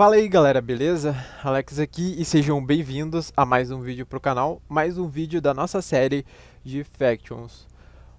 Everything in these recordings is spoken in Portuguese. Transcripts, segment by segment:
Fala aí galera, beleza? Alex aqui e sejam bem-vindos a mais um vídeo para o canal, mais um vídeo da nossa série de Factions.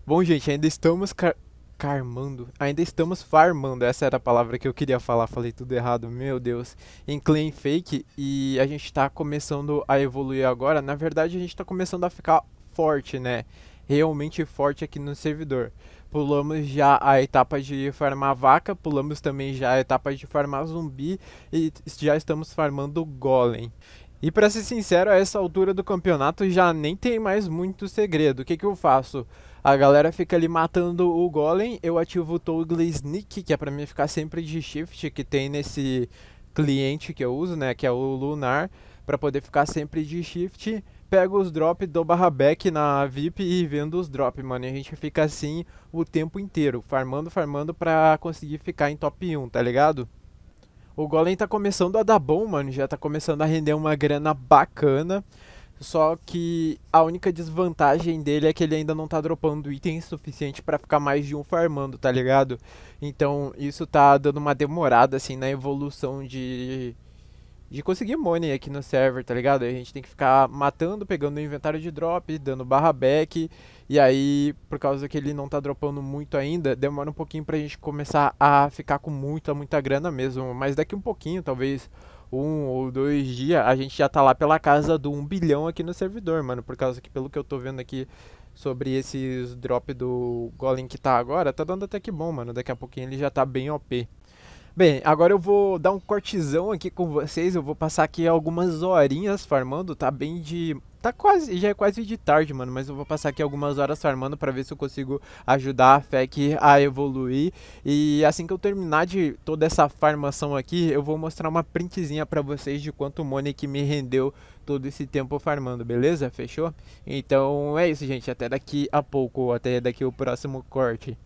Bom gente, ainda estamos car carmando, ainda estamos farmando, essa era a palavra que eu queria falar, falei tudo errado, meu Deus, em Clean Fake e a gente está começando a evoluir agora, na verdade a gente está começando a ficar forte né, realmente forte aqui no servidor pulamos já a etapa de farmar vaca, pulamos também já a etapa de farmar zumbi e já estamos farmando golem. E para ser sincero, a essa altura do campeonato já nem tem mais muito segredo. O que, que eu faço? A galera fica ali matando o golem, eu ativo o toggle sneak, que é para mim ficar sempre de shift que tem nesse cliente que eu uso, né, que é o Lunar, para poder ficar sempre de shift pego os drops, do barra back na VIP e vendo os drops, mano. E a gente fica assim o tempo inteiro, farmando, farmando pra conseguir ficar em top 1, tá ligado? O Golem tá começando a dar bom, mano. Já tá começando a render uma grana bacana. Só que a única desvantagem dele é que ele ainda não tá dropando itens suficiente para ficar mais de um farmando, tá ligado? Então isso tá dando uma demorada assim na evolução de de conseguir money aqui no server, tá ligado? a gente tem que ficar matando, pegando o inventário de drop, dando barra back. E aí, por causa que ele não tá dropando muito ainda, demora um pouquinho pra gente começar a ficar com muita, muita grana mesmo. Mas daqui um pouquinho, talvez um ou dois dias, a gente já tá lá pela casa do 1 bilhão aqui no servidor, mano. Por causa que, pelo que eu tô vendo aqui sobre esses drop do Golem que tá agora, tá dando até que bom, mano. Daqui a pouquinho ele já tá bem OP. Bem, agora eu vou dar um cortizão aqui com vocês. Eu vou passar aqui algumas horinhas farmando. Tá bem de. Tá quase. Já é quase de tarde, mano. Mas eu vou passar aqui algumas horas farmando pra ver se eu consigo ajudar a FEC a evoluir. E assim que eu terminar de toda essa farmação aqui, eu vou mostrar uma printzinha pra vocês de quanto o money que me rendeu todo esse tempo farmando, beleza? Fechou? Então é isso, gente. Até daqui a pouco. Até daqui o próximo corte.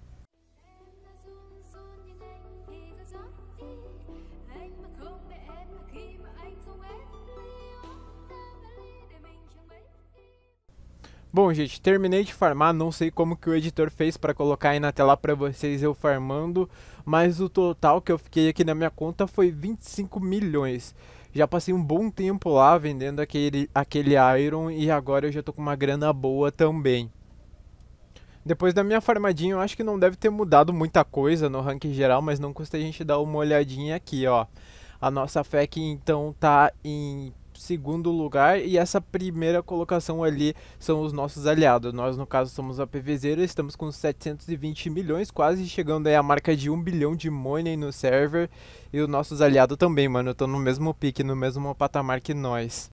Bom, gente, terminei de farmar, não sei como que o editor fez para colocar aí na tela para vocês eu farmando, mas o total que eu fiquei aqui na minha conta foi 25 milhões. Já passei um bom tempo lá vendendo aquele, aquele Iron e agora eu já tô com uma grana boa também. Depois da minha farmadinha, eu acho que não deve ter mudado muita coisa no ranking geral, mas não custa a gente dar uma olhadinha aqui, ó. A nossa FEC então tá em segundo lugar e essa primeira colocação ali são os nossos aliados. Nós, no caso, somos a PVZera, estamos com 720 milhões, quase chegando aí a marca de 1 bilhão de money no server. E os nossos aliados também, mano, estão no mesmo pique, no mesmo patamar que nós.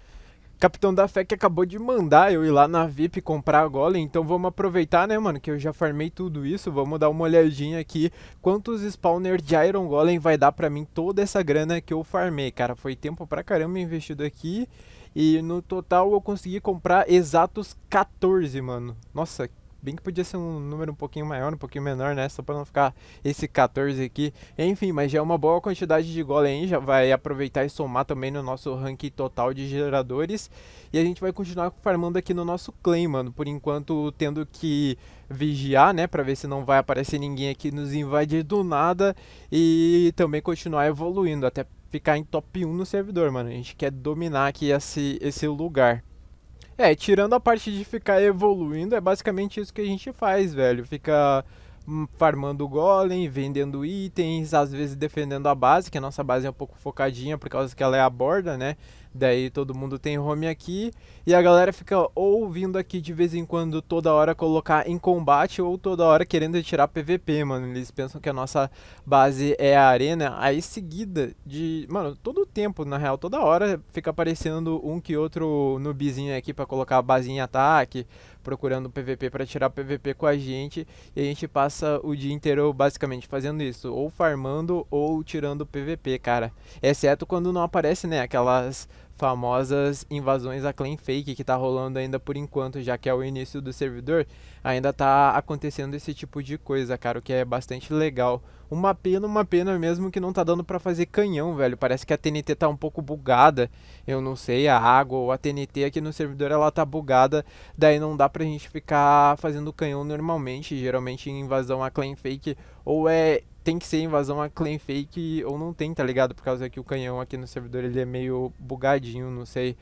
Capitão da Fé que acabou de mandar eu ir lá na VIP comprar a golem, então vamos aproveitar, né, mano, que eu já farmei tudo isso, vamos dar uma olhadinha aqui quantos spawners de Iron Golem vai dar pra mim toda essa grana que eu farmei, cara, foi tempo pra caramba investido aqui e no total eu consegui comprar exatos 14, mano, nossa, Bem que podia ser um número um pouquinho maior, um pouquinho menor, né? Só para não ficar esse 14 aqui. Enfim, mas já é uma boa quantidade de golem. Já vai aproveitar e somar também no nosso ranking total de geradores. E a gente vai continuar farmando aqui no nosso claim, mano. Por enquanto, tendo que vigiar, né? para ver se não vai aparecer ninguém aqui nos invadir do nada. E também continuar evoluindo, até ficar em top 1 no servidor, mano. A gente quer dominar aqui esse, esse lugar. É, tirando a parte de ficar evoluindo, é basicamente isso que a gente faz, velho. Fica hum, farmando golem, vendendo itens, às vezes defendendo a base, que a nossa base é um pouco focadinha por causa que ela é a borda, né? Daí todo mundo tem home aqui e a galera fica ou vindo aqui de vez em quando toda hora colocar em combate ou toda hora querendo tirar PVP, mano. Eles pensam que a nossa base é a arena. Aí seguida de, mano, todo o tempo, na real, toda hora fica aparecendo um que outro noobzinho aqui para colocar a base em ataque, procurando PVP para tirar PVP com a gente, e a gente passa o dia inteiro basicamente fazendo isso, ou farmando ou tirando PVP, cara. Exceto quando não aparece, né, aquelas famosas invasões a claim fake que está rolando ainda por enquanto, já que é o início do servidor, ainda está acontecendo esse tipo de coisa, cara, o que é bastante legal. Uma pena, uma pena mesmo que não tá dando para fazer canhão, velho. Parece que a TNT tá um pouco bugada. Eu não sei, a água ou a TNT aqui no servidor ela tá bugada, daí não dá pra gente ficar fazendo canhão normalmente, geralmente em invasão a claim fake ou é tem que ser invasão a claim fake ou não tem, tá ligado? Por causa que o canhão aqui no servidor ele é meio bugadinho, não sei.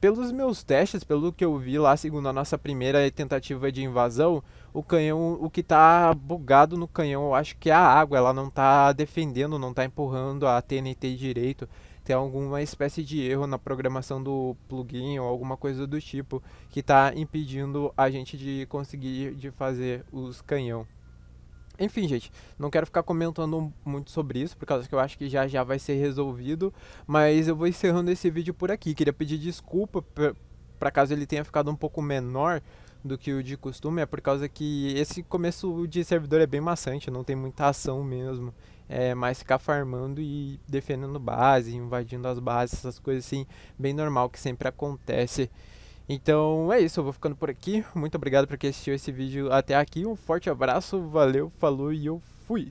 Pelos meus testes, pelo que eu vi lá, segundo a nossa primeira tentativa de invasão, o canhão, o que tá bugado no canhão, eu acho que é a água, ela não tá defendendo, não tá empurrando a TNT direito. Tem alguma espécie de erro na programação do plugin ou alguma coisa do tipo que tá impedindo a gente de conseguir de fazer os canhão. Enfim, gente, não quero ficar comentando muito sobre isso, por causa que eu acho que já já vai ser resolvido, mas eu vou encerrando esse vídeo por aqui. Queria pedir desculpa para caso ele tenha ficado um pouco menor do que o de costume, é por causa que esse começo de servidor é bem maçante, não tem muita ação mesmo. É mais ficar farmando e defendendo base, invadindo as bases, essas coisas assim, bem normal que sempre acontece. Então é isso, eu vou ficando por aqui. Muito obrigado por quem assistiu esse vídeo até aqui. Um forte abraço, valeu, falou e eu fui!